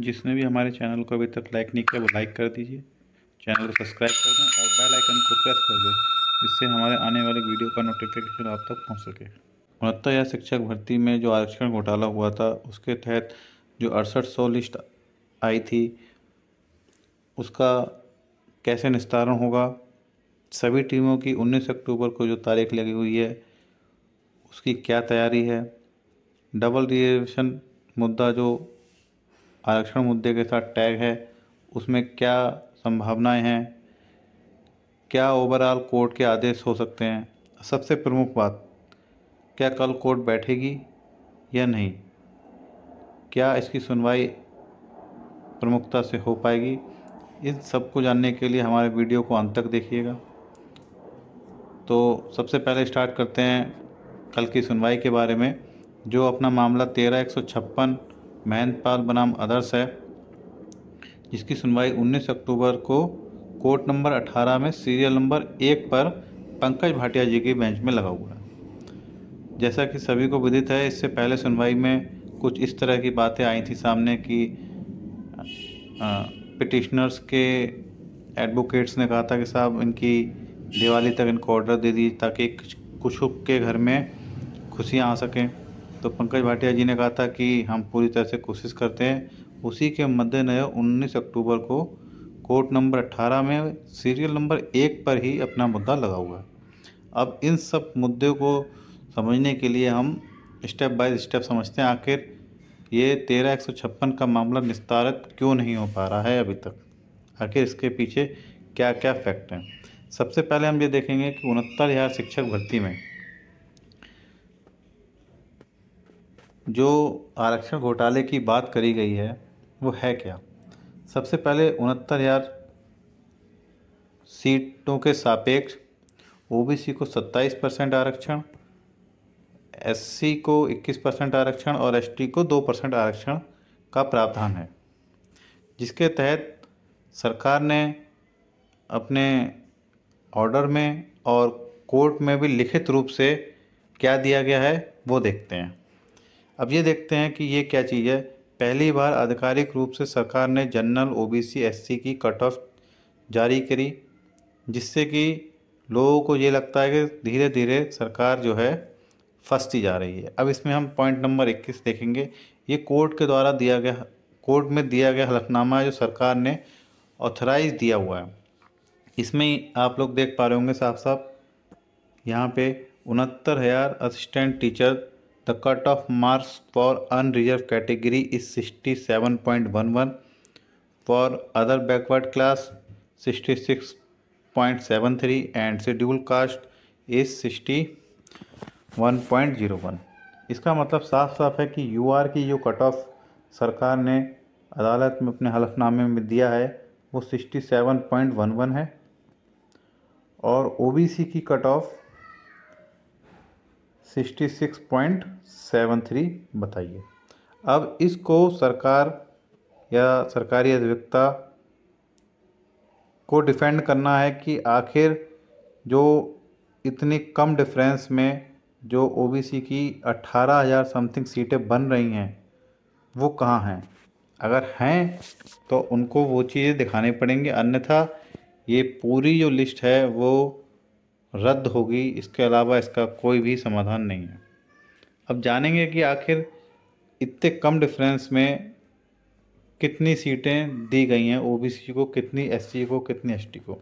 जिसने भी हमारे चैनल को अभी तक लाइक नहीं किया वो लाइक कर दीजिए चैनल को सब्सक्राइब कर दें और बेल आइकन को प्रेस कर दें जिससे हमारे आने वाले वीडियो का नोटिफिकेशन आप तक पहुंच सके उनहत्तर या शिक्षक भर्ती में जो आरक्षण घोटाला हुआ था उसके तहत जो अड़सठ सौ लिस्ट आई थी उसका कैसे निस्तारण होगा सभी टीमों की उन्नीस अक्टूबर को जो तारीख लगी हुई है उसकी क्या तैयारी है डबल रिजर्वेशन मुद्दा जो आरक्षण मुद्दे के साथ टैग है उसमें क्या संभावनाएं हैं क्या ओवरऑल कोर्ट के आदेश हो सकते हैं सबसे प्रमुख बात क्या कल कोर्ट बैठेगी या नहीं क्या इसकी सुनवाई प्रमुखता से हो पाएगी इन सबको जानने के लिए हमारे वीडियो को अंत तक देखिएगा तो सबसे पहले स्टार्ट करते हैं कल की सुनवाई के बारे में जो अपना मामला तेरह एक सौ छप्पन महेंद्रपाल बनाम अदर्स है जिसकी सुनवाई 19 अक्टूबर को कोर्ट नंबर 18 में सीरियल नंबर एक पर पंकज भाटिया जी की बेंच में लगा हुआ है जैसा कि सभी को विदित है इससे पहले सुनवाई में कुछ इस तरह की बातें आई थी सामने कि पिटिशनर्स के एडवोकेट्स ने कहा था कि साहब इनकी दिवाली तक इनको ऑर्डर दे दी ताकि कुछ के घर में खुशियाँ आ सकें तो पंकज भाटिया जी ने कहा था कि हम पूरी तरह से कोशिश करते हैं उसी के मद्देनज़र उन्नीस अक्टूबर को कोर्ट नंबर अट्ठारह में सीरियल नंबर एक पर ही अपना मुद्दा लगा हुआ है अब इन सब मुद्दे को समझने के लिए हम स्टेप बाय स्टेप समझते हैं आखिर ये तेरह एक सौ छप्पन का मामला निस्तारित क्यों नहीं हो पा रहा है अभी तक आखिर इसके पीछे क्या क्या फैक्ट हैं सबसे पहले हम ये देखेंगे कि उनहत्तर हज़ार शिक्षक भर्ती में जो आरक्षण घोटाले की बात करी गई है वो है क्या सबसे पहले उनहत्तर हज़ार सीटों के सापेक्ष ओबीसी को 27 परसेंट आरक्षण एससी को 21 परसेंट आरक्षण और एसटी को 2 परसेंट आरक्षण का प्रावधान है जिसके तहत सरकार ने अपने ऑर्डर में और कोर्ट में भी लिखित रूप से क्या दिया गया है वो देखते हैं अब ये देखते हैं कि ये क्या चीज़ है पहली बार आधिकारिक रूप से सरकार ने जनरल ओबीसी एससी की कट ऑफ जारी करी जिससे कि लोगों को ये लगता है कि धीरे धीरे सरकार जो है फंसती जा रही है अब इसमें हम पॉइंट नंबर 21 देखेंगे ये कोर्ट के द्वारा दिया गया कोर्ट में दिया गया हलफनामा है जो सरकार ने ऑथराइज दिया हुआ है इसमें आप लोग देख पा रहे होंगे साफ साफ यहाँ पे उनहत्तर हज़ार assistant teacher the cut off marks for unreserved category is sixty seven point one one for other backward class sixty six point seven three and schedule caste is sixty one point zero one इसका मतलब साफ साफ है कि U R की जो cut of सरकार ने अदालत में अपने हलफनामे में दिया है वो sixty seven point one one है और ओ बी सी की cut off sixty six point seven three बताइए अब इसको सरकार या सरकारी अधिवक्ता को डिफेंड करना है कि आखिर जो इतनी कम डिफरेंस में जो ओबीसी की अट्ठारह हज़ार समथिंग सीटें बन रही हैं वो कहाँ हैं अगर हैं तो उनको वो चीज़ें दिखानी पड़ेंगी अन्यथा ये पूरी जो लिस्ट है वो रद्द होगी इसके अलावा इसका कोई भी समाधान नहीं है अब जानेंगे कि आखिर इतने कम डिफरेंस में कितनी सीटें दी गई हैं ओबीसी को कितनी एससी को कितनी एसटी को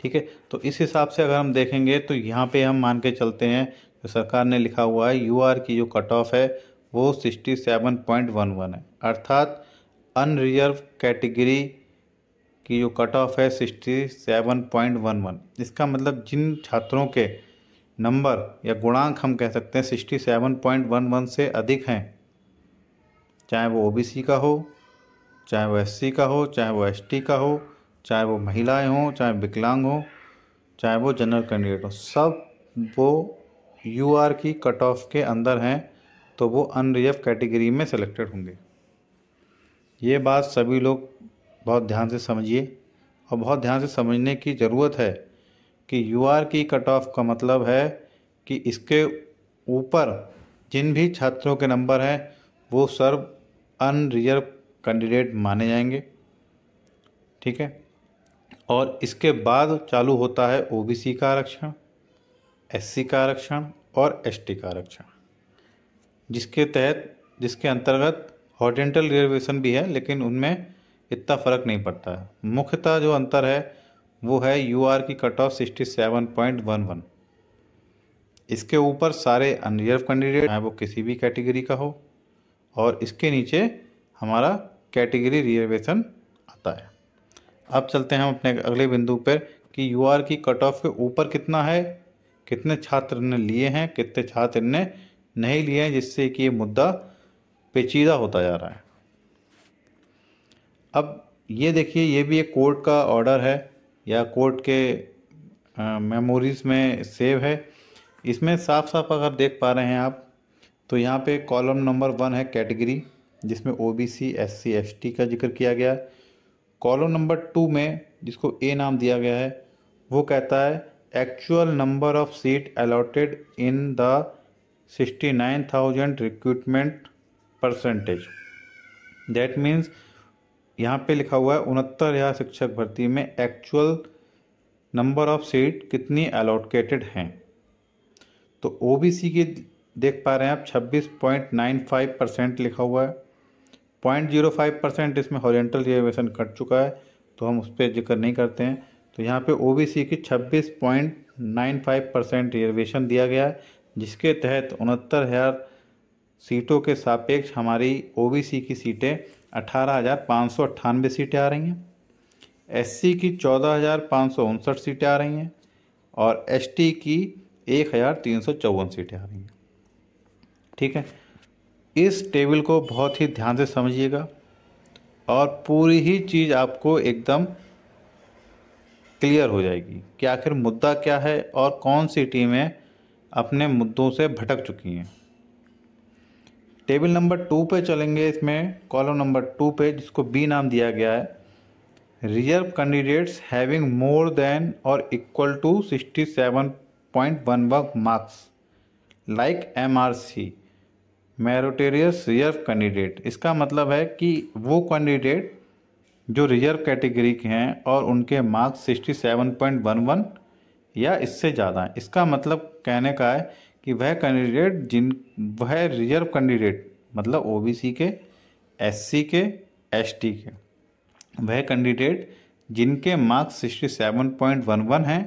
ठीक है तो इस हिसाब से अगर हम देखेंगे तो यहाँ पे हम मान के चलते हैं जो सरकार ने लिखा हुआ है यूआर की जो कट ऑफ है वो sixty seven point one one है अर्थात अनरिजर्व कैटेगरी कि जो कट ऑफ है sixty seven point one one इसका मतलब जिन छात्रों के नंबर या गुणांक हम कह सकते हैं sixty seven point one one से अधिक हैं चाहे वो ओबीसी का हो चाहे वो एससी का हो चाहे वो एसटी का हो चाहे वो महिलाएं हों चाहे विकलांग हो चाहे वो जनरल कैंडिडेट हो सब वो यू आर की कट ऑफ के अंदर हैं तो वो अनरिजर्व कैटेगरी में सेलेक्टेड होंगे ये बात सभी लोग बहुत ध्यान से समझिए और बहुत ध्यान से समझने की ज़रूरत है कि यू आर की कट ऑफ का मतलब है कि इसके ऊपर जिन भी छात्रों के नंबर हैं वो सर्व अनरिजर्व कैंडिडेट माने जाएंगे ठीक है और इसके बाद चालू होता है ओबीसी का आरक्षण एससी का आरक्षण और एसटी का आरक्षण जिसके तहत जिसके अंतर्गत हॉर्जेंटल रिजर्वेशन भी है लेकिन उनमें इतना फ़र्क नहीं पड़ता है मुख्यतः जो अंतर है वो है यू आर की cut off sixty seven point one one इसके ऊपर सारे अनरिजर्व कैंडिडेट हैं वो किसी भी कैटेगरी का हो और इसके नीचे हमारा कैटेगरी रिजर्वेशन आता है अब चलते हैं हम अपने अगले बिंदु पर कि यू आर की कट ऑफ के ऊपर कितना है कितने छात्र ने लिए हैं कितने छात्र ने नहीं लिए हैं जिससे कि ये मुद्दा पेचीदा होता जा रहा है अब ये देखिए ये भी एक कोर्ट का ऑर्डर है या कोर्ट के मेमोरीज में सेव है इसमें साफ साफ अगर देख पा रहे हैं आप तो यहाँ पे कॉलम नंबर वन है कैटेगरी जिसमें O B C S C S T का जिक्र किया गया है कॉलम नंबर टू में जिसको ए नाम दिया गया है वो कहता है actual number of seat allotted in the sixty nine thousand recruitment percentage that means यहाँ पे लिखा हुआ है उनहत्तर हज़ार शिक्षक भर्ती में एक्चुअल नंबर ऑफ सीट कितनी अलॉटकेटेड हैं तो ओबीसी की देख पा रहे हैं आप 26.95 परसेंट लिखा हुआ है पॉइंट जीरो फाइव परसेंट इसमें हॉरिएंटल रिजर्वेशन कट चुका है तो हम उस पर जिक्र नहीं करते हैं तो यहाँ पे ओबीसी की 26.95 परसेंट रिजर्वेशन दिया गया है जिसके तहत उनहत्तर हज़ार सीटों के सापेक्ष हमारी ओबीसी की सीटें अठारह हज़ार पाँच सौ सीटें आ रही हैं एससी की चौदह हज़ार पाँच सौ उनसठ सीटें आ रही हैं और एसटी की एक हज़ार तीन सौ चौवन सीटें आ रही हैं ठीक है इस टेबल को बहुत ही ध्यान से समझिएगा और पूरी ही चीज़ आपको एकदम क्लियर हो जाएगी कि आखिर मुद्दा क्या है और कौन सी टीमें अपने मुद्दों से भटक चुकी हैं टेबल नंबर टू पे चलेंगे इसमें कॉलम नंबर टू पे जिसको बी नाम दिया गया है reserve candidates having more than और equal to sixty seven point one one marks like M R C meritorious reserve candidate इसका मतलब है कि वो कैंडिडेट जो रिजर्व कैटेगरी के हैं और उनके marks sixty seven point one one या इससे ज़्यादा हैं इसका मतलब कहने का है कि वह कैंडिडेट जिन वह रिजर्व कैंडिडेट मतलब ओबीसी के एससी के एसटी के वह कैंडिडेट जिनके marks sixty seven point one one हैं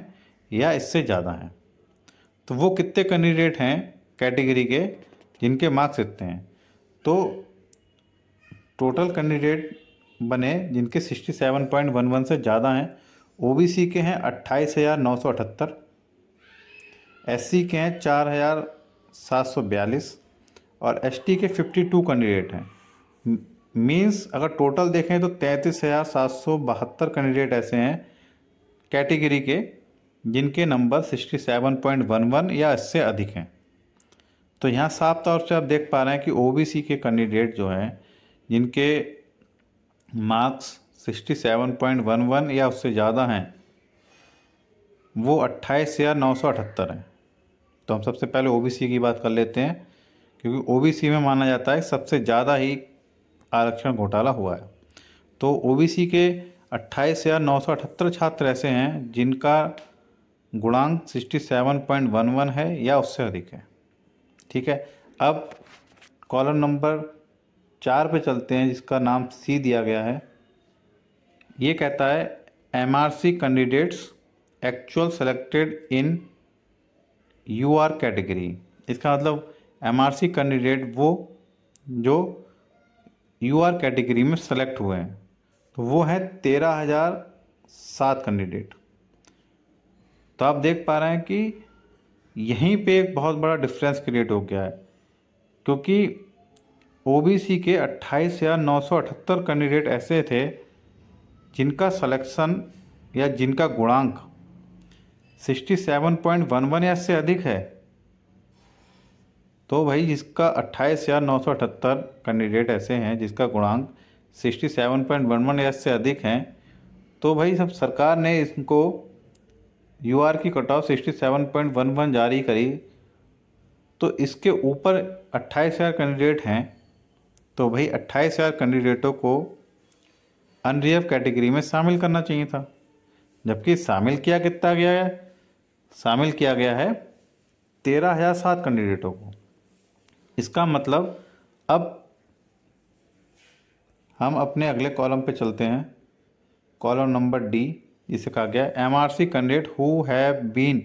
या इससे ज़्यादा हैं तो वो कितने कैंडिडेट हैं कैटेगरी के जिनके मार्क्स इतने हैं तो टोटल कैंडिडेट बने जिनके sixty seven point one one से ज़्यादा हैं ओबीसी के हैं अट्ठाईस हज़ार नौ सौ अठहत्तर एस के हैं चार हज़ार सात सौ बयालीस और एस के फिफ्टी टू कैंडिडेट हैं मीन्स अगर टोटल देखें तो तैंतीस हज़ार सात सौ बहत्तर कैंडिडेट ऐसे हैं कैटेगरी के जिनके number sixty seven point one one या इससे अधिक हैं तो यहाँ साफ तौर से आप देख पा रहे हैं कि ओबीसी के कैंडिडेट जो हैं जिनके marks sixty seven point one one या उससे ज़्यादा हैं वो अट्ठाईस हज़ार नौ सौ अठहत्तर हैं तो हम सबसे पहले ओबीसी की बात कर लेते हैं क्योंकि ओबीसी में माना जाता है सबसे ज़्यादा ही आरक्षण घोटाला हुआ है तो ओबीसी के अट्ठाईस हज़ार नौ सौ अठहत्तर छात्र ऐसे हैं जिनका गुणांक sixty seven point one one है या उससे अधिक है ठीक है अब कॉलम नंबर चार पे चलते हैं जिसका नाम सी दिया गया है ये कहता है MRC candidates actual selected in U R category इसका मतलब एम आर सी कैंडिडेट वो जो यू आर कैटेगरी में सेलेक्ट हुए हैं तो वो हैं तेरह हज़ार सात कैंडिडेट तो आप देख पा रहे हैं कि यहीं पे एक बहुत बड़ा डिफरेंस क्रिएट हो गया है क्योंकि ओबीसी के अट्ठाईस हज़ार नौ सौ अठहत्तर कैंडिडेट ऐसे थे जिनका सिलेक्शन या जिनका गुणांक sixty seven point one one या इससे अधिक है तो भाई जिसका अट्ठाईस हज़ार नौ सौ अठहत्तर कैंडिडेट ऐसे हैं जिसका गुणांक sixty seven point one one एस से अधिक हैं तो भाई सब सरकार ने इसको यू आर की cut off sixty seven point one one जारी करी तो इसके ऊपर अट्ठाईस हज़ार कैंडिडेट हैं तो भाई अट्ठाईस हज़ार कैंडिडेटों को अनरिजर्व कैटेगरी में शामिल करना चाहिए था जबकि शामिल किया कितना गया है शामिल किया गया है तेरह हज़ार सात कैंडिडेटों को इसका मतलब अब हम अपने अगले कॉलम पे चलते हैं कॉलम नंबर डी इसे कहा गया M R C candidate who have been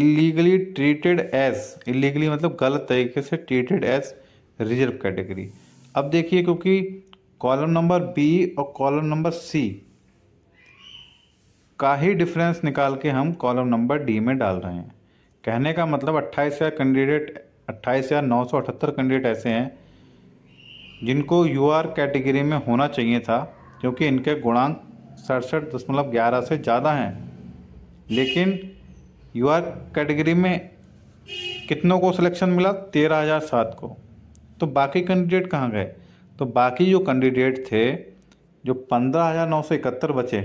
illegally treated as illegally मतलब गलत तरीके से ट्रीटेड एज रिजर्व कैटेगरी अब देखिए क्योंकि कॉलम नंबर बी और कॉलम नंबर सी का ही डिफरेंस निकाल के हम कॉलम नंबर डी में डाल रहे हैं कहने का मतलब अट्ठाईस हज़ार कैंडिडेट अट्ठाईस हज़ार नौ सौ अठहत्तर कैंडिडेट ऐसे हैं जिनको यू आर कैटेगरी में होना चाहिए था क्योंकि इनके गुणांक सड़सठ दशमलव ग्यारह से ज़्यादा हैं लेकिन यू आर कैटेगरी में कितनों को सिलेक्शन मिला तेरह हज़ार सात को तो बाकी कैंडिडेट कहाँ गए तो बाकी जो कैंडिडेट थे जो पंद्रह हज़ार नौ सौ इकहत्तर बचे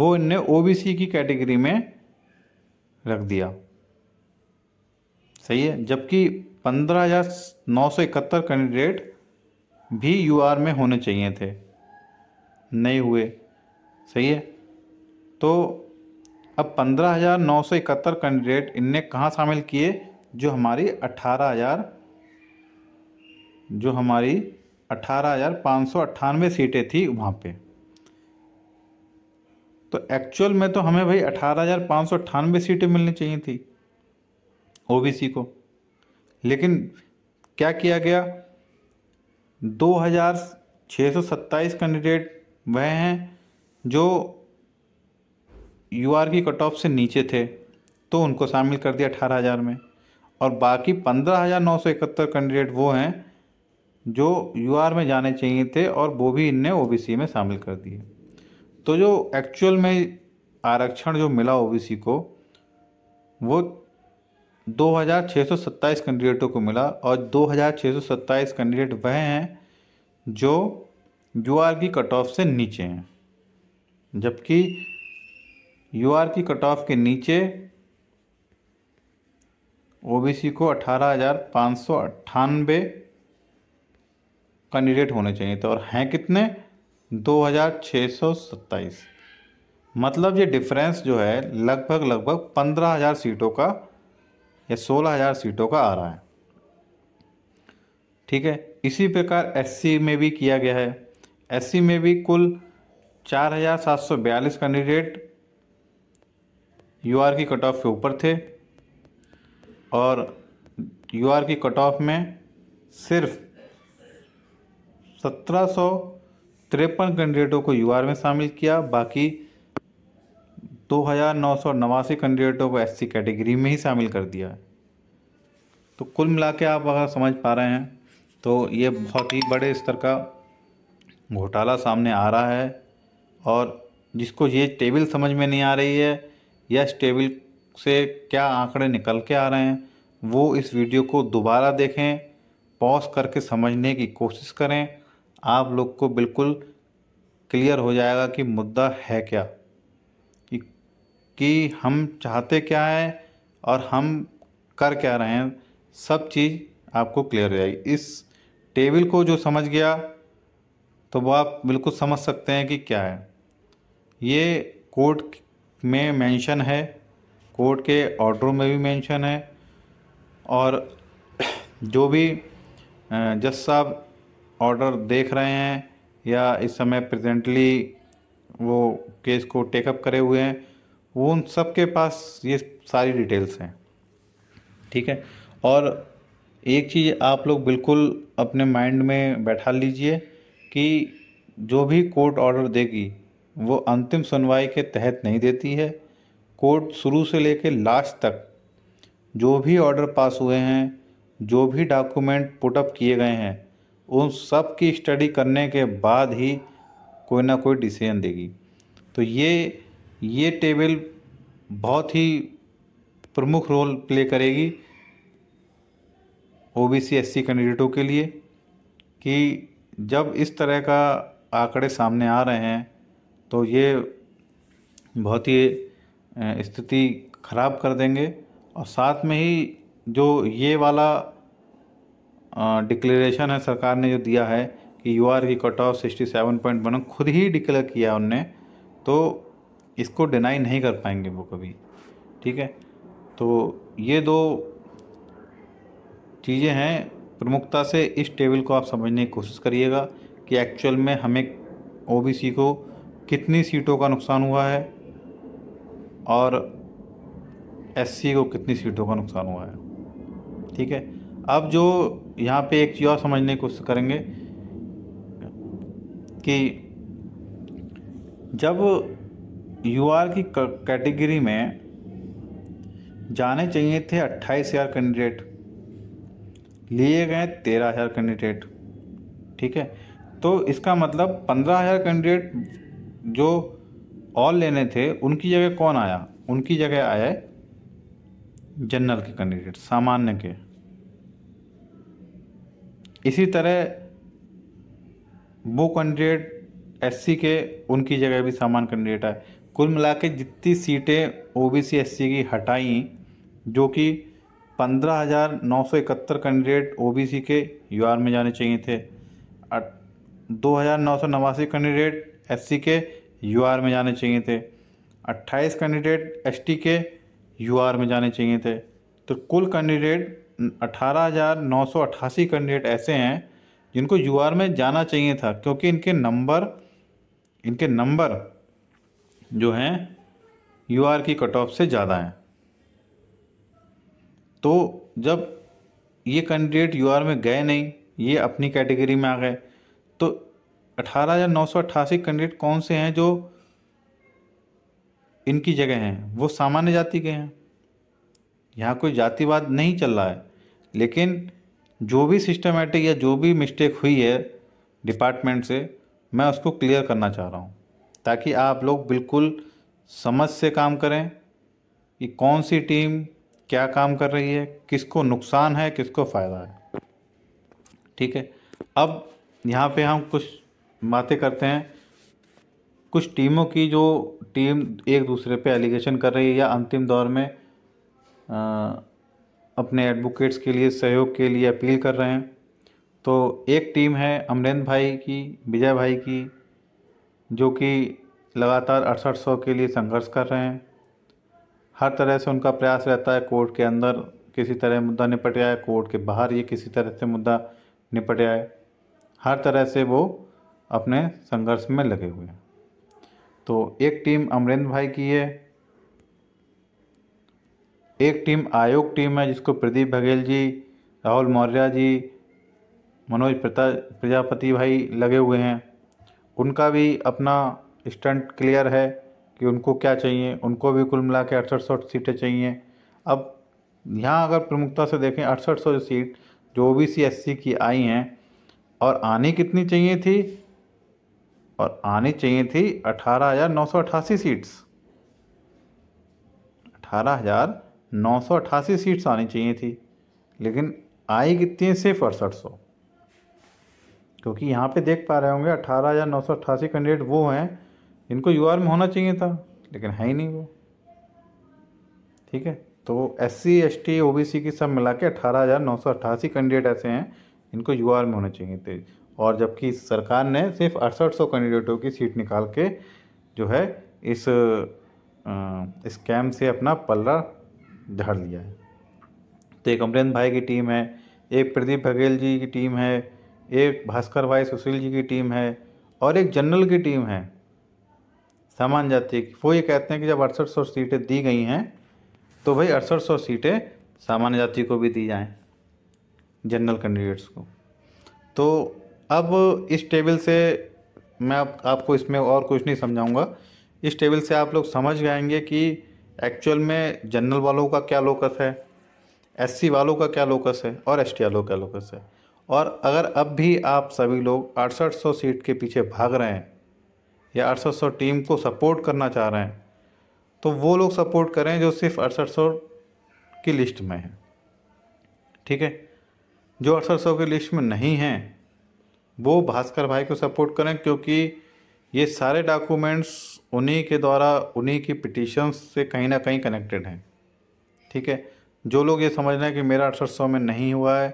वो इनने ओबीसी की कैटेगरी में रख दिया सही है जबकि पंद्रह हज़ार नौ सौ इकहत्तर कैंडिडेट भी यूआर में होने चाहिए थे नहीं हुए सही है तो अब पंद्रह हज़ार नौ सौ इकहत्तर कैंडिडेट इनने कहाँ शामिल किए जो हमारी अट्ठारह हज़ार जो हमारी अट्ठारह हज़ार पाँच सौ अट्ठानवे सीटें थी वहाँ पे तो एक्चुअल में तो हमें भाई अठारह हज़ार पाँच सौ अट्ठानवे सीटें मिलनी चाहिए थी ओबीसी को लेकिन क्या किया गया दो हज़ार छः सौ सत्ताईस कैंडिडेट वह हैं जो यू की कट ऑफ से नीचे थे तो उनको शामिल कर दिया अठारह हज़ार में और बाकी पंद्रह हज़ार नौ सौ इकहत्तर कैंडिडेट वो हैं जो यू में जाने चाहिए थे और वो भी इनने ओबीसी में शामिल कर दिए तो जो एक्चुअल में आरक्षण जो मिला ओबीसी को वो 2627 कैंडिडेटों को मिला और 2627 कैंडिडेट वह हैं जो यू आर की कट ऑफ से नीचे हैं जबकि यू आर की कट ऑफ के नीचे ओबीसी को अठारह हज़ार पाँच सौ कैंडिडेट होने चाहिए थे और हैं कितने 2627 मतलब ये डिफरेंस जो है लगभग लगभग 15000 सीटों का या 16000 सीटों का आ रहा है ठीक है इसी प्रकार एससी में भी किया गया है एससी में भी कुल 4742 कैंडिडेट यूआर की कट ऑफ के ऊपर थे और यूआर की कट ऑफ में सिर्फ तिरपन कैंडिडेटों को यूआर में शामिल किया बाकी दो हज़ार नौ सौ नवासी कैंडिडेटों को एससी कैटेगरी में ही शामिल कर दिया तो कुल मिला के आप अगर समझ पा रहे हैं तो ये बहुत ही बड़े स्तर का घोटाला सामने आ रहा है और जिसको ये टेबल समझ में नहीं आ रही है या इस टेबल से क्या आंकड़े निकल के आ रहे हैं वो इस वीडियो को दोबारा देखें पॉज करके समझने की कोशिश करें आप लोग को बिल्कुल क्लियर हो जाएगा कि मुद्दा है क्या कि, कि हम चाहते क्या हैं और हम कर क्या रहे हैं सब चीज़ आपको क्लियर हो जाएगी इस टेबल को जो समझ गया तो वो आप बिल्कुल समझ सकते हैं कि क्या है ये कोर्ट में मेंशन है कोर्ट के ऑर्डरों में भी मेंशन है और जो भी जज साहब ऑर्डर देख रहे हैं या इस समय प्रेजेंटली वो केस को टेकअप करे हुए हैं वो उन सब के पास ये सारी डिटेल्स हैं ठीक है और एक चीज़ आप लोग बिल्कुल अपने माइंड में बैठा लीजिए कि जो भी कोर्ट ऑर्डर देगी वो अंतिम सुनवाई के तहत नहीं देती है कोर्ट शुरू से ले लास्ट तक जो भी ऑर्डर पास हुए हैं जो भी डॉक्यूमेंट पुटअप किए गए हैं उन सब की स्टडी करने के बाद ही कोई ना कोई डिसीजन देगी तो ये ये टेबल बहुत ही प्रमुख रोल प्ले करेगी ओ बी सी एस सी कैंडिडेटों के लिए कि जब इस तरह का आंकड़े सामने आ रहे हैं तो ये बहुत ही स्थिति ख़राब कर देंगे और साथ में ही जो ये वाला डिक्लेरेशन है सरकार ने जो दिया है कि यू की cut off sixty seven point one खुद ही डिक्लेयर किया उनने तो इसको डिनाई नहीं कर पाएंगे वो कभी ठीक है तो ये दो चीज़ें हैं प्रमुखता से इस टेबल को आप समझने की कोशिश करिएगा कि एक्चुअल में हमें ओबीसी को कितनी सीटों का नुकसान हुआ है और एससी को कितनी सीटों का नुकसान हुआ है ठीक है अब जो यहाँ पे एक चीज़ और समझने की कोशिश करेंगे कि जब यू आर की कैटेगरी में जाने चाहिए थे अट्ठाईस हज़ार कैंडिडेट लिए गए तेरह हज़ार कैंडिडेट ठीक है तो इसका मतलब पंद्रह हज़ार कैंडिडेट जो और लेने थे उनकी जगह कौन आया उनकी जगह आए जनरल के कैंडिडेट सामान्य के इसी तरह वो कैंडिडेट एससी के उनकी जगह भी समान कैंडिडेट आए कुल मिला के जितनी सीटें ओबीसी एससी की हटाई जो कि 15,971 कैंडिडेट ओबीसी के यूआर में जाने चाहिए थे दो हज़ार नौ सौ नवासी कैंडिडेट एससी के यूआर में जाने चाहिए थे 28 कैंडिडेट एसटी के यूआर में जाने चाहिए थे तो कुल कैंडिडेट अठारह कैंडिडेट ऐसे हैं जिनको यू में जाना चाहिए था क्योंकि इनके नंबर इनके नंबर जो हैं यू की कट ऑफ से ज़्यादा हैं तो जब ये कैंडिडेट यू में गए नहीं ये अपनी कैटेगरी में आ गए तो अठारह कैंडिडेट कौन से हैं जो इनकी जगह हैं वो सामान्य जाति के हैं यहाँ कोई जातिवाद नहीं चल रहा है लेकिन जो भी सिस्टमेटिक या जो भी मिस्टेक हुई है डिपार्टमेंट से मैं उसको क्लियर करना चाह रहा हूँ ताकि आप लोग बिल्कुल समझ से काम करें कि कौन सी टीम क्या काम कर रही है किसको नुकसान है किसको फ़ायदा है ठीक है अब यहाँ पे हम कुछ बातें करते हैं कुछ टीमों की जो टीम एक दूसरे पे एलिगेशन कर रही है या अंतिम दौर में आ, अपने एडवोकेट्स के लिए सहयोग के लिए अपील कर रहे हैं तो एक टीम है अमरेंद्र भाई की विजय भाई की जो कि लगातार अड़सठ सौ के लिए संघर्ष कर रहे हैं हर तरह से उनका प्रयास रहता है कोर्ट के अंदर किसी तरह मुद्दा निपट जाए कोर्ट के बाहर ये किसी तरह से मुद्दा निपट जाए हर तरह से वो अपने संघर्ष में लगे हुए हैं तो एक टीम अमरेंद्र भाई की है एक टीम आयोग टीम है जिसको प्रदीप बघेल जी राहुल मौर्य जी मनोज प्रता प्रजापति भाई लगे हुए हैं उनका भी अपना स्टंट क्लियर है कि उनको क्या चाहिए उनको भी कुल मिला के अड़सठ सौ सीटें चाहिए अब यहाँ अगर प्रमुखता से देखें अड़सठ सौ सीट जो ओ बी सी एस सी की आई हैं और आनी कितनी चाहिए थी और आनी चाहिए थी अठारह हज़ार नौ सौ अट्ठासी सीट्स अठारह हज़ार नौ सीट्स आनी चाहिए थी लेकिन आई कितनी है सिर्फ अड़सठ सौ क्योंकि यहाँ पे देख पा रहे होंगे अठारह हज़ार नौ सौ अट्ठासी कैंडिडेट वो हैं इनको यू में होना चाहिए था लेकिन है ही नहीं वो ठीक है तो S C S T O B C की सब मिला के अठारह हज़ार नौ सौ अट्ठासी कैंडिडेट ऐसे हैं इनको यू में होने चाहिए थे और जबकि सरकार ने सिर्फ अड़सठ सौ कैंडिडेटों की सीट निकाल के जो है इस स्कैम से अपना पल्ला झाड़ लिया है तो एक अमरेंद्र भाई की टीम है एक प्रदीप बघेल जी की टीम है एक भास्कर भाई सुशील जी की टीम है और एक जनरल की टीम है सामान जाति की वो ये कहते हैं कि जब अड़सठ सौ सीटें दी गई हैं तो भाई अड़सठ सौ सीटें सामान्य जाति को भी दी जाएं जनरल कैंडिडेट्स को तो अब इस टेबल से मैं आप, आपको इसमें और कुछ नहीं समझाऊंगा इस टेबल से आप लोग समझ जाएंगे कि एक्चुअल में जनरल वालों का क्या लोकस है एससी वालों का क्या लोकस है और एस वालों का लोकस है और अगर अब भी आप सभी लोग अड़सठ सौ सीट के पीछे भाग रहे हैं या अड़सठ सौ टीम को सपोर्ट करना चाह रहे हैं तो वो लोग सपोर्ट करें जो सिर्फ अड़सठ सौ की लिस्ट में है ठीक है जो अड़सठ सौ की लिस्ट में नहीं हैं वो भास्कर भाई को सपोर्ट करें क्योंकि ये सारे डॉक्यूमेंट्स उन्हीं के द्वारा उन्हीं की पिटिशन्स से कहीं ना कहीं कनेक्टेड हैं ठीक है जो लोग ये समझ रहे हैं कि मेरा अठसठ में नहीं हुआ है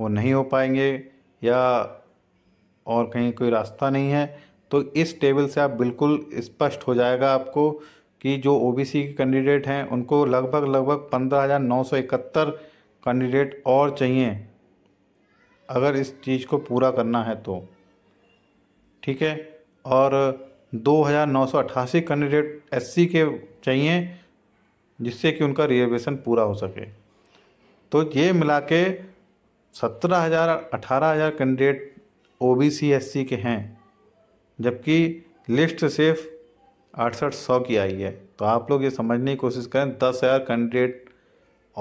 वो नहीं हो पाएंगे या और कहीं कोई रास्ता नहीं है तो इस टेबल से आप बिल्कुल स्पष्ट हो जाएगा आपको कि जो ओ के कैंडिडेट हैं उनको लगभग लगभग पंद्रह हज़ार नौ सौ इकहत्तर कैंडिडेट और चाहिए अगर इस चीज़ को पूरा करना है तो ठीक है और 2988 कैंडिडेट एससी के चाहिए जिससे कि उनका रिजर्वेशन पूरा हो सके तो ये मिला के सत्रह हज़ार अठारह हज़ार candidate O B C S C के हैं जबकि लिस्ट सिर्फ अड़सठ सौ की आई है तो आप लोग ये समझने की कोशिश करें दस हज़ार कैंडिडेट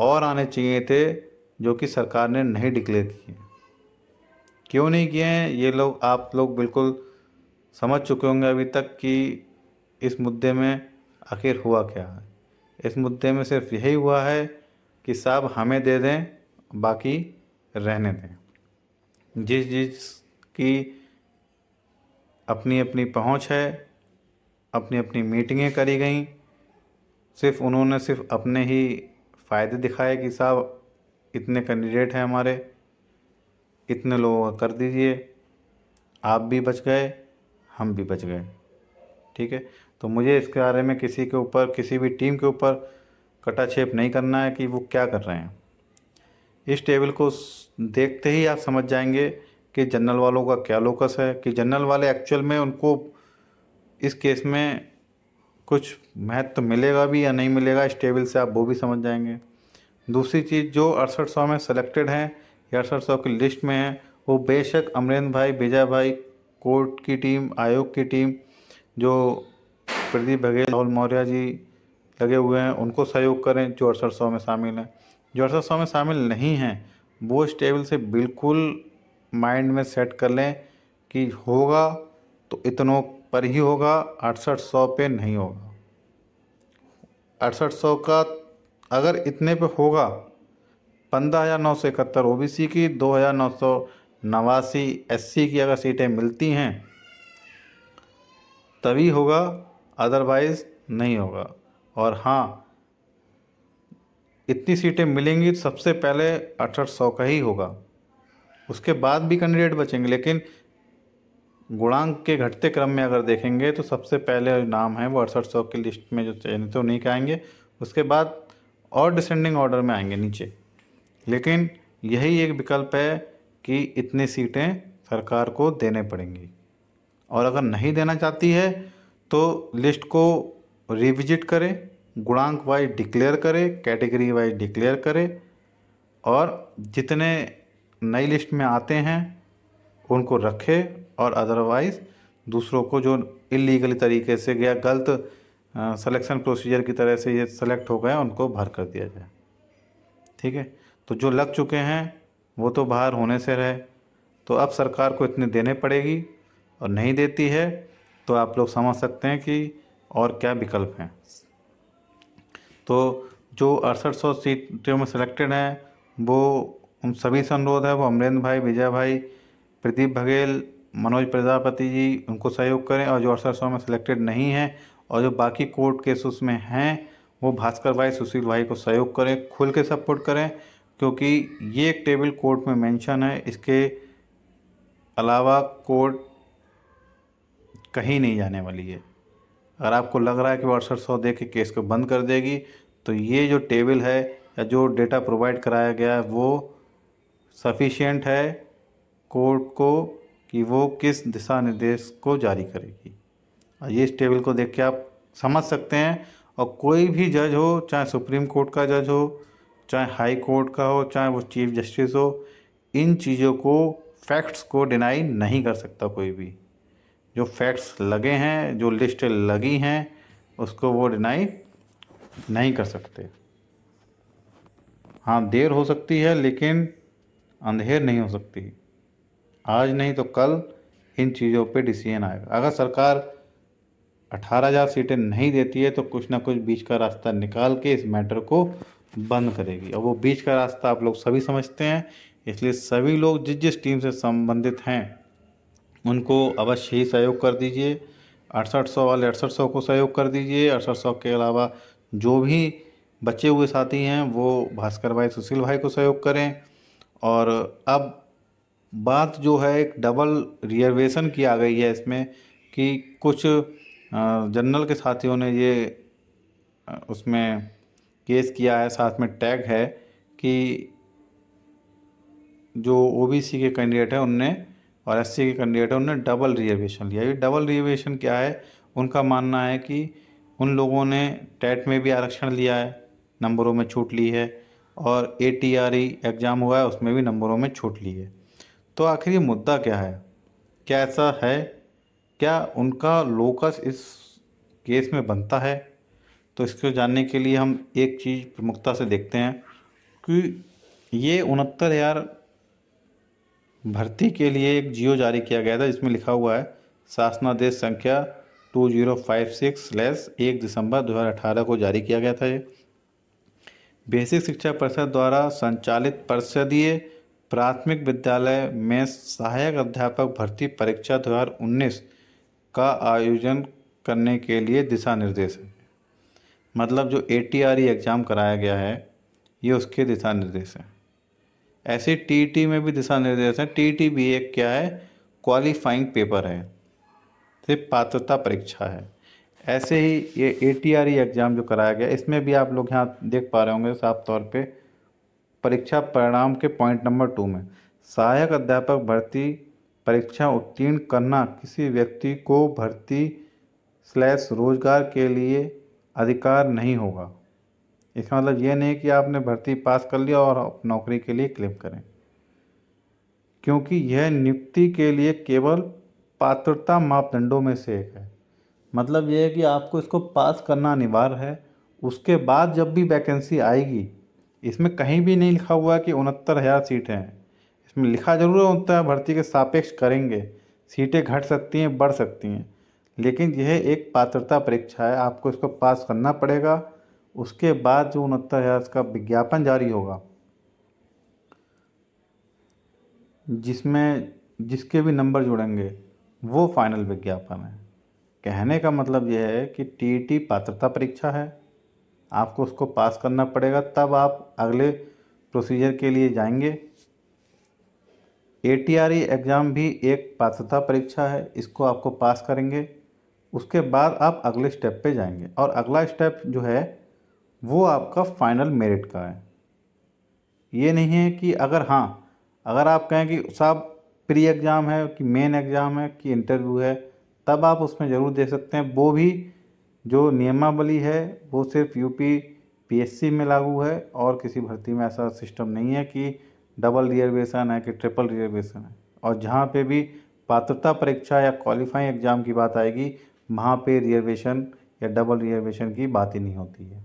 और आने चाहिए थे जो कि सरकार ने नहीं डिक्लेयर किए क्यों नहीं किए हैं ये लोग आप लोग बिल्कुल समझ चुके होंगे अभी तक कि इस मुद्दे में आखिर हुआ क्या है इस मुद्दे में सिर्फ यही हुआ है कि साहब हमें दे दें बाकी रहने दें जिस जिस की अपनी अपनी पहुंच है अपनी अपनी मीटिंगें करी गई सिर्फ उन्होंने सिर्फ अपने ही फ़ायदे दिखाए कि साहब इतने कैंडिडेट हैं हमारे इतने लोगों का कर दीजिए आप भी बच गए हम भी बच गए ठीक है तो मुझे इसके बारे में किसी के ऊपर किसी भी टीम के ऊपर कटाक्षेप नहीं करना है कि वो क्या कर रहे हैं इस टेबल को देखते ही आप समझ जाएंगे कि जनरल वालों का क्या लोकस है कि जनरल वाले एक्चुअल में उनको इस केस में कुछ महत्व तो मिलेगा भी या नहीं मिलेगा इस टेबल से आप वो भी समझ जाएंगे दूसरी चीज़ जो अड़सठ सौ में सेलेक्टेड हैं या अड़सठ सौ की लिस्ट में हैं वो बेशक अमरेंद्र भाई विजय भाई कोर्ट की टीम आयोग की टीम जो प्रदीप बघेल राहुल मौर्य जी लगे हुए हैं उनको सहयोग करें जो अड़सठ सौ में शामिल हैं जो अड़सठ सौ में शामिल नहीं हैं वो इस टेबल से बिल्कुल माइंड में सेट कर लें कि होगा तो इतनों पर ही होगा अड़सठ सौ पर नहीं होगा अड़सठ सौ का अगर इतने पे होगा पंद्रह हज़ार नौ सौ इकहत्तर ओ बी सी की दो हज़ार नौ सौ नवासी अस्सी की अगर सीटें मिलती हैं तभी होगा अदरवाइज़ नहीं होगा और हाँ इतनी सीटें मिलेंगी तो सबसे पहले अठसठ सौ का ही होगा उसके बाद भी कैंडिडेट बचेंगे लेकिन गुणांक के घटते क्रम में अगर देखेंगे तो सबसे पहले नाम है वो अड़सठ सौ की लिस्ट में जो चयनित तो नहीं आएंगे उसके बाद और डिसेंडिंग ऑर्डर में आएंगे नीचे लेकिन यही एक विकल्प है कि इतनी सीटें सरकार को देने पड़ेंगी और अगर नहीं देना चाहती है तो लिस्ट को रिविजिट करें गुणांक वाइज डिक्लेयर करें कैटेगरी वाइज डिक्लेयर करें और जितने नई लिस्ट में आते हैं उनको रखें और अदरवाइज़ दूसरों को जो इलीगली तरीके से गया गलत सिलेक्शन प्रोसीजर की तरह से ये सेलेक्ट हो गए उनको भर कर दिया जाए ठीक है तो जो लग चुके हैं वो तो बाहर होने से रहे तो अब सरकार को इतने देने पड़ेगी और नहीं देती है तो आप लोग समझ सकते हैं कि और क्या विकल्प हैं तो जो अड़सठ सौ सीटों में सिलेक्टेड हैं वो उन सभी से अनुरोध है वो अमरेंद्र भाई विजय भाई प्रदीप बघेल मनोज प्रजापति जी उनको सहयोग करें और जो अड़सठ सौ में सिलेक्टेड नहीं हैं और जो बाकी कोर्ट केस उसमें हैं वो भास्कर भाई सुशील भाई को सहयोग करें खुल के सपोर्ट करें क्योंकि ये एक टेबल कोर्ट में मेंशन है इसके अलावा कोर्ट कहीं नहीं जाने वाली है अगर आपको लग रहा है कि अड़सठ सौ दे के केस को बंद कर देगी तो ये जो टेबल है या जो डेटा प्रोवाइड कराया गया है वो सफिशेंट है कोर्ट को कि वो किस दिशा निर्देश को जारी करेगी और ये इस टेबल को देख के आप समझ सकते हैं और कोई भी जज हो चाहे सुप्रीम कोर्ट का जज हो चाहे हाई कोर्ट का हो चाहे वो चीफ जस्टिस हो इन चीज़ों को फैक्ट्स को डिनाई नहीं कर सकता कोई भी जो फैक्ट्स लगे हैं जो लिस्ट लगी हैं उसको वो डिनाई नहीं कर सकते हाँ देर हो सकती है लेकिन अंधेर नहीं हो सकती आज नहीं तो कल इन चीज़ों पे डिसीजन आएगा अगर सरकार 18,000 सीटें नहीं देती है तो कुछ ना कुछ बीच का रास्ता निकाल के इस मैटर को बंद करेगी और वो बीच का रास्ता आप लोग सभी समझते हैं इसलिए सभी लोग जिस जिस टीम से संबंधित हैं उनको अवश्य ही सहयोग कर दीजिए अड़सठ सौ वाले अड़सठ सौ को सहयोग कर दीजिए अड़सठ सौ के अलावा जो भी बचे हुए साथी हैं वो भास्कर भाई सुशील भाई को सहयोग करें और अब बात जो है एक डबल रिजर्वेशन की आ गई है इसमें कि कुछ जनरल के साथियों ने ये उसमें केस किया है साथ में टैग है कि जो ओबीसी के कैंडिडेट हैं उनने और एससी के कैंडिडेट हैं उनने डबल रिजर्वेशन लिया ये डबल रिजर्वेशन क्या है उनका मानना है कि उन लोगों ने टैट में भी आरक्षण लिया है नंबरों में छूट ली है और A T R E exam हुआ है उसमें भी नंबरों में छूट ली है तो आखिर ये मुद्दा क्या है क्या ऐसा है क्या उनका लोकस इस केस में बनता है तो इसको जानने के लिए हम एक चीज़ प्रमुखता से देखते हैं कि ये उनहत्तर हज़ार भर्ती के लिए एक जियो जारी किया गया था जिसमें लिखा हुआ है शासनादेश संख्या two zero five six slash एक दिसंबर दो हज़ार अठारह को जारी किया गया था ये बेसिक शिक्षा परिषद द्वारा संचालित परिषदीय प्राथमिक विद्यालय में सहायक अध्यापक भर्ती परीक्षा दो का आयोजन करने के लिए दिशा निर्देश है मतलब जो ए एग्ज़ाम e कराया गया है ये उसके दिशा निर्देश हैं ऐसे टी e में भी दिशा निर्देश हैं टी टी e भी एक क्या है क्वालिफाइंग पेपर है सिर्फ पात्रता परीक्षा है ऐसे ही ये ए एग्ज़ाम जो कराया गया इसमें भी आप लोग यहाँ देख पा रहे होंगे साफ तौर पर परीक्षा परिणाम के पॉइंट नंबर टू में सहायक अध्यापक भर्ती परीक्षा उत्तीर्ण करना किसी व्यक्ति को भर्ती स्लैश रोजगार के लिए अधिकार नहीं होगा इसका मतलब यह नहीं कि आपने भर्ती पास कर लिया और आप नौकरी के लिए क्लेम करें क्योंकि यह नियुक्ति के लिए केवल पात्रता मापदंडों में से एक है मतलब यह है कि आपको इसको पास करना अनिवार्य है उसके बाद जब भी वैकेंसी आएगी इसमें कहीं भी नहीं लिखा हुआ कि उनहत्तर हज़ार सीटें हैं इसमें लिखा जरूर होता है भर्ती के सापेक्ष करेंगे सीटें घट सकती हैं बढ़ सकती हैं लेकिन यह एक पात्रता परीक्षा है आपको इसको पास करना पड़ेगा उसके बाद जो उनहत्तर हज़ार का विज्ञापन जारी होगा जिसमें जिसके भी नंबर जुड़ेंगे वो फाइनल विज्ञापन है कहने का मतलब यह है कि टीटी e पात्रता परीक्षा है आपको उसको पास करना पड़ेगा तब आप अगले प्रोसीजर के लिए जाएंगे ए एग्ज़ाम e भी एक पात्रता परीक्षा है इसको आपको पास करेंगे उसके बाद आप अगले स्टेप पे जाएंगे और अगला स्टेप जो है वो आपका फाइनल मेरिट का है ये नहीं है कि अगर हाँ अगर आप कहें कि साहब प्री एग्ज़ाम है कि मेन एग्ज़ाम है कि इंटरव्यू है तब आप उसमें ज़रूर दे सकते हैं वो भी जो नियमावली है वो सिर्फ यूपी पीएससी में लागू है और किसी भर्ती में ऐसा सिस्टम नहीं है कि डबल रिजर्वेशन है कि ट्रिपल रिजर्वेशन है और जहाँ पे भी पात्रता परीक्षा या क्वालिफाइंग एग्ज़ाम की बात आएगी वहाँ पे रिजर्वेशन या डबल रिजर्वेशन की बात ही नहीं होती है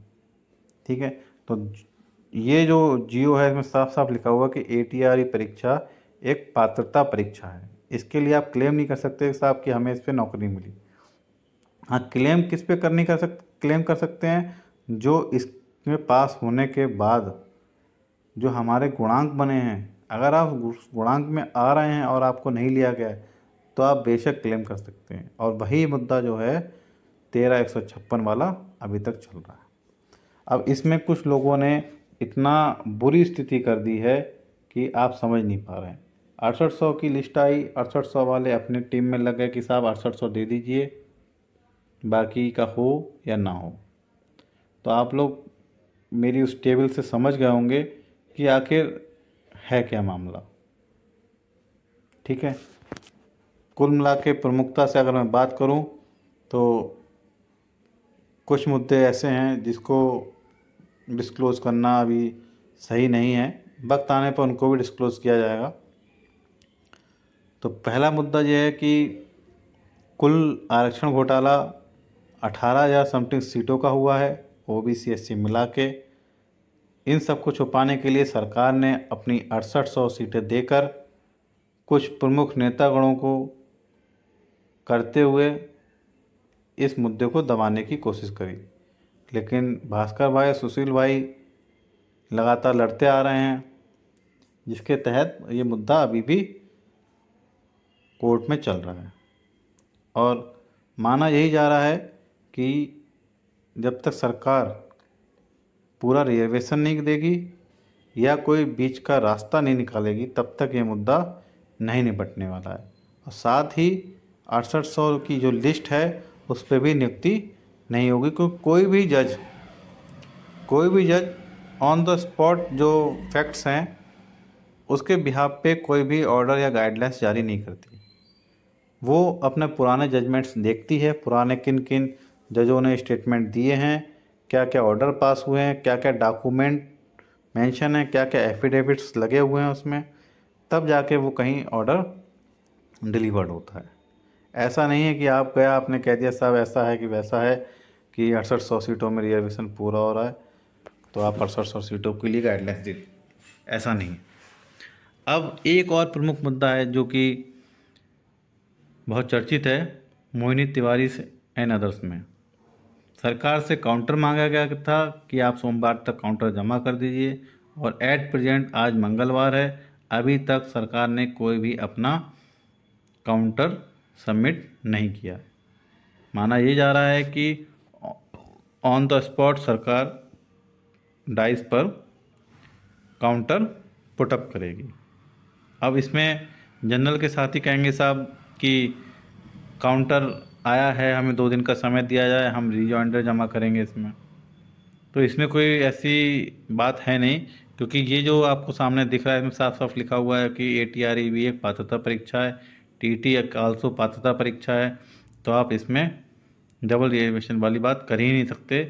ठीक है तो ये जो जियो है इसमें साफ साफ लिखा हुआ कि ए टी आर परीक्षा एक पात्रता परीक्षा है इसके लिए आप क्लेम नहीं कर सकते साहब कि हमें इस पर नौकरी मिली हाँ क्लेम किस पे कर नहीं कर सकते क्लेम कर सकते हैं जो इसमें पास होने के बाद जो हमारे गुणांक बने हैं अगर आप गुणांक में आ रहे हैं और आपको नहीं लिया गया है तो आप बेशक क्लेम कर सकते हैं और वही मुद्दा जो है तेरह एक सौ छप्पन वाला अभी तक चल रहा है अब इसमें कुछ लोगों ने इतना बुरी स्थिति कर दी है कि आप समझ नहीं पा रहे हैं अड़सठ सौ की लिस्ट आई अड़सठ सौ वाले अपने टीम में लग गए कि साहब अड़सठ सौ दे दीजिए बाकी का हो या ना हो तो आप लोग मेरी उस टेबल से समझ गए होंगे कि आखिर है क्या मामला ठीक है कुल मिला के प्रमुखता से अगर मैं बात करूं तो कुछ मुद्दे ऐसे हैं जिसको डिस्क्लोज करना अभी सही नहीं है वक्त आने पर उनको भी डिस्क्लोज किया जाएगा तो पहला मुद्दा यह है कि कुल आरक्षण घोटाला अठारह हज़ार समथिंग सीटों का हुआ है ओ बी सी एस सी मिला के इन सबको छुपाने के लिए सरकार ने अपनी अड़सठ सौ सीटें देकर कुछ प्रमुख नेतागणों को करते हुए इस मुद्दे को दबाने की कोशिश करी लेकिन भास्कर भाई सुशील भाई लगातार लड़ते आ रहे हैं जिसके तहत ये मुद्दा अभी भी कोर्ट में चल रहा है और माना यही जा रहा है कि जब तक सरकार पूरा रिजर्वेशन नहीं देगी या कोई बीच का रास्ता नहीं निकालेगी तब तक ये मुद्दा नहीं निपटने वाला है और साथ ही अड़सठ सौ की जो लिस्ट है उस पर भी नियुक्ति नहीं होगी क्योंकि कोई भी जज कोई भी जज ऑन द स्पॉट जो फैक्ट्स हैं उसके बिहाब पे कोई भी ऑर्डर या गाइडलाइंस जारी नहीं करती वो अपने पुराने जजमेंट्स देखती है पुराने किन किन जजों ने स्टेटमेंट दिए हैं क्या क्या ऑर्डर पास हुए हैं क्या क्या डॉक्यूमेंट मेंशन है क्या क्या एफिडेविट्स लगे हुए हैं उसमें तब जाके वो कहीं ऑर्डर डिलीवर्ड होता है ऐसा नहीं है कि आप गया आपने कह दिया साहब ऐसा है कि वैसा है कि अड़सठ सौ सीटों में रिजर्वेशन पूरा हो रहा है तो आप अड़सठ सौ सीटों के लिए गाइडलाइंस दे ऐसा नहीं अब एक और प्रमुख मुद्दा है जो कि बहुत चर्चित है मोहिनी तिवारी से एन अदर्स में सरकार से काउंटर मांगा गया था कि आप सोमवार तक काउंटर जमा कर दीजिए और एट प्रेजेंट आज मंगलवार है अभी तक सरकार ने कोई भी अपना काउंटर सबमिट नहीं किया माना ये जा रहा है कि ऑन द स्पॉट सरकार डाइस पर काउंटर पुटअप करेगी अब इसमें जनरल के साथ ही कहेंगे साहब कि काउंटर आया है हमें दो दिन का समय दिया जाए हम रिजॉइंडर जमा करेंगे इसमें तो इसमें कोई ऐसी बात है नहीं क्योंकि ये जो आपको सामने दिख रहा है इसमें साफ साफ लिखा हुआ है कि ए टी आर ई भी एक पात्रता परीक्षा है टी टी आल्सो पात्रता परीक्षा है तो आप इसमें डबल रिजर्वेशन वाली बात कर ही नहीं सकते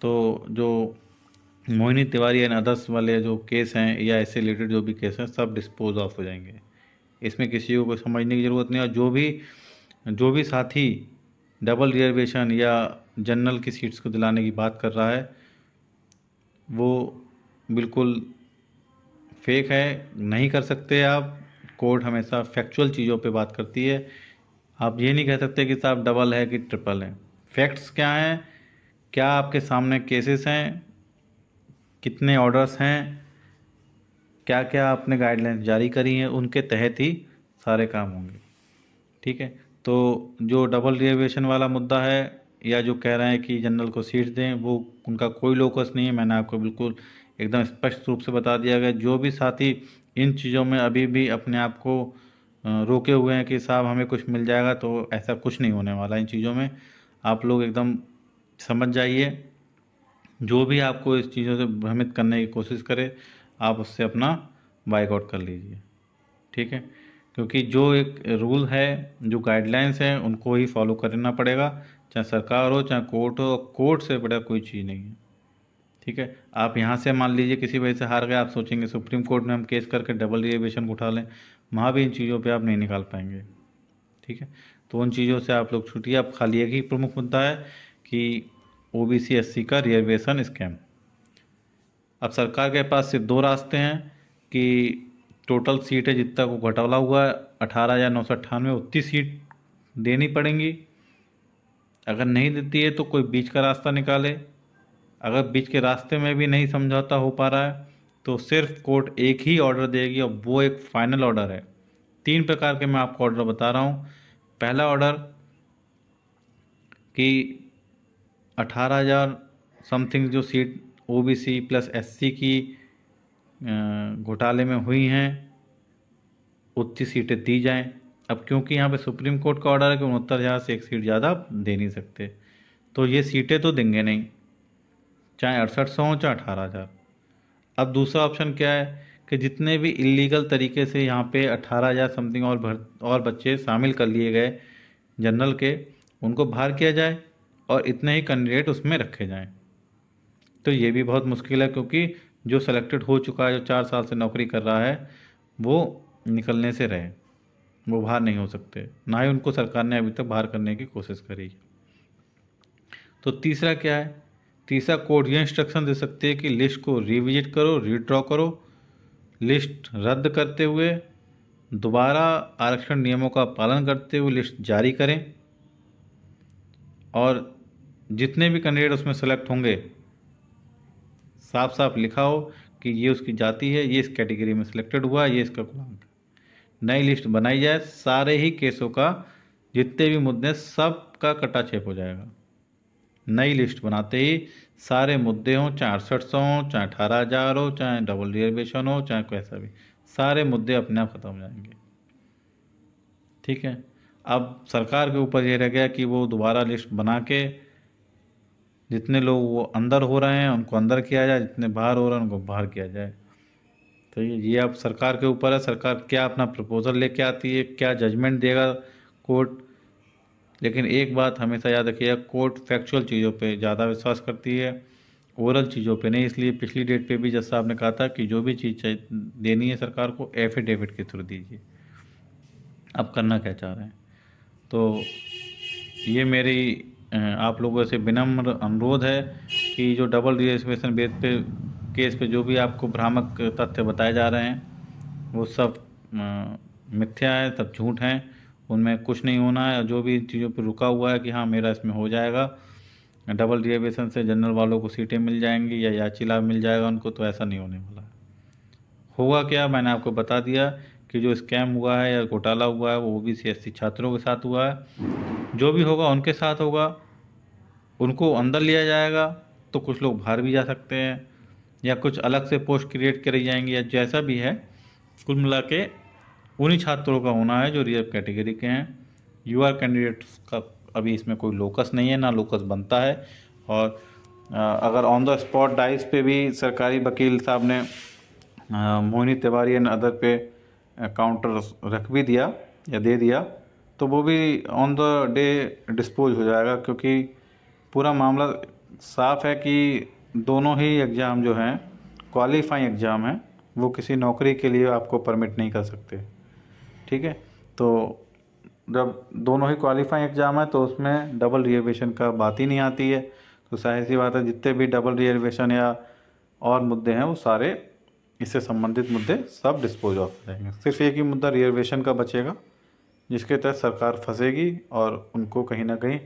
तो जो मोहिनी तिवारी एंड अदर्स वाले जो केस हैं या इससे रिलेटेड जो भी केस हैं सब डिस्पोज ऑफ हो जाएंगे इसमें किसी को समझने की ज़रूरत नहीं और जो भी जो भी साथी डबल रिजर्वेशन या जनरल की सीट्स को दिलाने की बात कर रहा है वो बिल्कुल फेक है नहीं कर सकते आप कोर्ट हमेशा फैक्चुअल चीज़ों पे बात करती है आप ये नहीं कह सकते कि साहब डबल है कि ट्रिपल है फैक्ट्स क्या हैं क्या आपके सामने केसेस हैं कितने ऑर्डर्स हैं क्या क्या आपने गाइडलाइंस जारी करी हैं उनके तहत ही सारे काम होंगे ठीक है तो जो डबल रिजर्वेशन वाला मुद्दा है या जो कह रहे हैं कि जनरल को सीट दें वो उनका कोई लोकस नहीं है मैंने आपको बिल्कुल एकदम स्पष्ट रूप से बता दिया गया जो भी साथी इन चीज़ों में अभी भी अपने आप को रोके हुए हैं कि साहब हमें कुछ मिल जाएगा तो ऐसा कुछ नहीं होने वाला इन चीज़ों में आप लोग एकदम समझ जाइए जो भी आपको इस चीज़ों से भ्रमित करने की कोशिश करे आप उससे अपना बाइकआउट कर लीजिए ठीक है क्योंकि जो एक रूल है जो गाइडलाइंस हैं उनको ही फॉलो करना पड़ेगा चाहे सरकार हो चाहे कोर्ट हो कोर्ट से बड़ा कोई चीज़ नहीं है ठीक है आप यहाँ से मान लीजिए किसी वजह से हार गए आप सोचेंगे सुप्रीम कोर्ट में हम केस करके डबल रिजर्वेशन उठा लें वहाँ भी इन चीज़ों पर आप नहीं निकाल पाएंगे ठीक है तो उन चीज़ों से आप लोग छुटिए आप खाली एक ही प्रमुख मुद्दा है कि ओ बी सी एस सी का रिजर्वेशन स्कैम अब सरकार के पास सिर्फ दो रास्ते हैं कि टोटल सीटें जितना को घटौला हुआ है अठारह हज़ार नौ सौ अट्ठानवे उतनी सीट देनी पड़ेंगी अगर नहीं देती है तो कोई बीच का रास्ता निकाले अगर बीच के रास्ते में भी नहीं समझौता हो पा रहा है तो सिर्फ कोर्ट एक ही ऑर्डर देगी और वो एक फाइनल ऑर्डर है तीन प्रकार के मैं आपको ऑर्डर बता रहा हूँ पहला ऑर्डर कि अठारह हज़ार समथिंग जो सीट ओबीसी प्लस एससी की घोटाले में हुई हैं उतनी सीटें दी जाएं अब क्योंकि यहाँ पे सुप्रीम कोर्ट का ऑर्डर है कि उनहत्तर हज़ार से एक सीट ज़्यादा दे नहीं सकते तो ये सीटें तो देंगे नहीं चाहे अड़सठ सौ हों चाहे अठारह हज़ार अब दूसरा ऑप्शन क्या है कि जितने भी इलीगल तरीके से यहाँ पे अट्ठारह हज़ार समथिंग और भर और बच्चे शामिल कर लिए गए जनरल के उनको बाहर किया जाए और इतने ही कैंडिडेट उसमें रखे जाएँ तो ये भी बहुत मुश्किल है क्योंकि जो सेलेक्टेड हो चुका है जो चार साल से नौकरी कर रहा है वो निकलने से रहे वो बाहर नहीं हो सकते ना ही उनको सरकार ने अभी तक बाहर करने की कोशिश करी तो तीसरा क्या है तीसरा कोड ये इंस्ट्रक्शन दे सकते हैं कि लिस्ट को रिविजिट करो रिड्रॉ करो लिस्ट रद्द करते हुए दोबारा आरक्षण नियमों का पालन करते हुए लिस्ट जारी करें और जितने भी कैंडिडेट उसमें सेलेक्ट होंगे साफ साफ लिखा हो कि ये उसकी जाति है ये इस कैटेगरी में सिलेक्टेड हुआ ये इसका कुलांक नई लिस्ट बनाई जाए सारे ही केसों का जितने भी मुद्दे सब का कटाक्षेप हो जाएगा नई लिस्ट बनाते ही सारे मुद्दे हों चाहे अड़सठ सौ हों चाहे अठारह हज़ार हो चाहे डबल रिजर्वेशन हो चाहे कैसा भी सारे मुद्दे अपने आप ख़त्म हो जाएंगे ठीक है अब सरकार के ऊपर ये रह गया कि वो दोबारा लिस्ट बना के जितने लोग वो अंदर हो रहे हैं उनको अंदर किया जाए जितने बाहर हो रहे हैं उनको बाहर किया जाए तो ये अब सरकार के ऊपर है सरकार क्या अपना प्रपोज़ल लेके आती है क्या जजमेंट देगा कोर्ट लेकिन एक बात हमेशा याद रखिएगा कोर्ट फैक्चुअल चीज़ों पे ज़्यादा विश्वास करती है ओरल चीज़ों पे नहीं इसलिए पिछली डेट पे भी जैसा आपने कहा था कि जो भी चीज़ देनी है सरकार को एफिडेविट के थ्रू दीजिए अब करना क्या चाह रहे हैं तो ये मेरी आप लोगों से विनम्र अनुरोध है कि जो डबल रिजर्वेशन बेस पे केस पे जो भी आपको भ्रामक तथ्य बताए जा रहे हैं वो सब मिथ्या है सब झूठ हैं उनमें कुछ नहीं होना है जो भी चीज़ों पर रुका हुआ है कि हाँ मेरा इसमें हो जाएगा डबल रिजर्वेशन से जनरल वालों को सीटें मिल जाएंगी या याची लाभ मिल जाएगा उनको तो ऐसा नहीं होने वाला होगा क्या मैंने आपको बता दिया कि जो स्कैम हुआ है या घोटाला हुआ है वो ओ बी सी छात्रों के साथ हुआ है जो भी होगा उनके साथ होगा उनको अंदर लिया जाएगा तो कुछ लोग बाहर भी जा सकते हैं या कुछ अलग से पोस्ट क्रिएट करी जाएंगी या जैसा भी है कुल मिला के उन्हीं छात्रों का होना है जो रिजर्व कैटेगरी के हैं यू आर कैंडिडेट्स का अभी इसमें कोई लोकस नहीं है ना लोकस बनता है और अगर ऑन द स्पॉट डाइस पे भी सरकारी वकील साहब ने मोहिनी तिवारी एंड अदर पे काउंटर रख भी दिया या दे दिया तो वो भी ऑन द डे डिस्पोज हो जाएगा क्योंकि पूरा मामला साफ है कि दोनों ही एग्ज़ाम जो हैं क्वालिफाइंग एग्ज़ाम हैं वो किसी नौकरी के लिए आपको परमिट नहीं कर सकते ठीक है तो जब दोनों ही क्वालिफाइंग एग्ज़ाम है तो उसमें डबल रिजर्वेशन का बात ही नहीं आती है तो जाहिर सी बात है जितने भी डबल रिजर्वेशन या और मुद्दे हैं वो सारे इससे संबंधित मुद्दे सब डिस्पोज ऑफ हो जाएंगे सिर्फ एक ही मुद्दा रिजर्वेशन का बचेगा जिसके तहत सरकार फंसेगी और उनको कहीं ना कहीं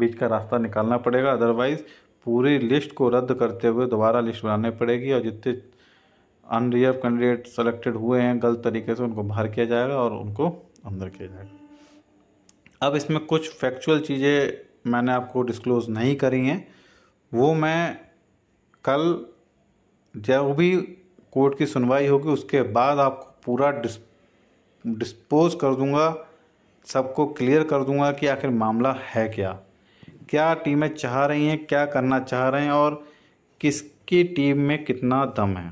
बीच का रास्ता निकालना पड़ेगा अदरवाइज़ पूरी लिस्ट को रद्द करते हुए दोबारा लिस्ट बनानी पड़ेगी और जितने अनरिजर्व कैंडिडेट सेलेक्टेड हुए हैं गलत तरीके से उनको बाहर किया जाएगा और उनको अंदर किया जाएगा अब इसमें कुछ फैक्चुअल चीज़ें मैंने आपको डिस्क्लोज़ नहीं करी हैं वो मैं कल जब भी कोर्ट की सुनवाई होगी उसके बाद आपको पूरा डिस डिस्पोज कर दूंगा सबको क्लियर कर दूंगा कि आखिर मामला है क्या क्या टीमें चाह रही हैं क्या करना चाह रहे हैं और किसकी टीम में कितना दम है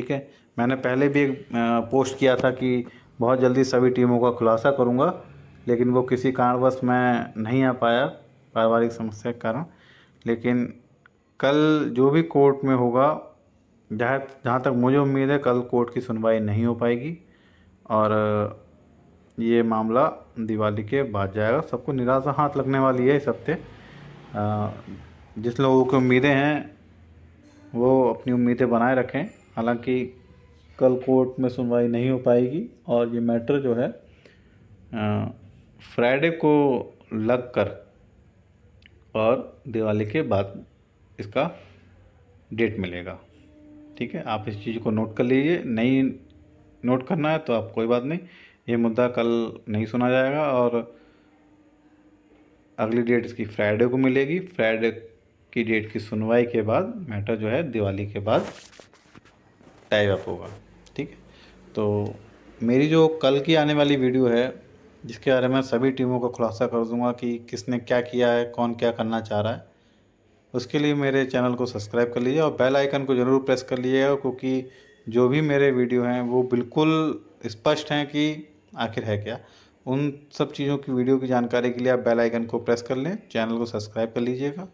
ठीक है मैंने पहले भी एक पोस्ट किया था कि बहुत जल्दी सभी टीमों का खुलासा करूँगा लेकिन वो किसी कारणवश मैं नहीं आ पाया पारिवारिक समस्या के कारण लेकिन कल जो भी कोर्ट में होगा जहाँ जहाँ तक मुझे उम्मीद है कल कोर्ट की सुनवाई नहीं हो पाएगी और ये मामला दिवाली के बाद जाएगा सबको निराशा हाथ लगने वाली है इस हफ्ते जिस लोगों की उम्मीदें हैं वो अपनी उम्मीदें बनाए रखें हालांकि कल कोर्ट में सुनवाई नहीं हो पाएगी और ये मैटर जो है फ्राइडे को लग कर और दिवाली के बाद इसका डेट मिलेगा ठीक है आप इस चीज़ को नोट कर लीजिए नहीं नोट करना है तो आप कोई बात नहीं ये मुद्दा कल नहीं सुना जाएगा और अगली डेट इसकी फ्राइडे को मिलेगी फ्राइडे की डेट की सुनवाई के बाद मैटर जो है दिवाली के बाद टाइप अप होगा ठीक है तो मेरी जो कल की आने वाली वीडियो है जिसके बारे में सभी टीमों का खुलासा कर दूंगा कि किसने क्या किया है कौन क्या करना चाह रहा है उसके लिए मेरे चैनल को सब्सक्राइब कर लीजिए और बेल आइकन को ज़रूर प्रेस कर लीजिएगा क्योंकि जो भी मेरे वीडियो हैं वो बिल्कुल स्पष्ट हैं कि आखिर है क्या उन सब चीज़ों की वीडियो की जानकारी के लिए आप बेल आइकन को प्रेस कर लें चैनल को सब्सक्राइब कर लीजिएगा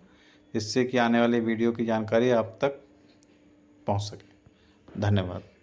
जिससे कि आने वाली वीडियो की जानकारी आप तक पहुँच सके धन्यवाद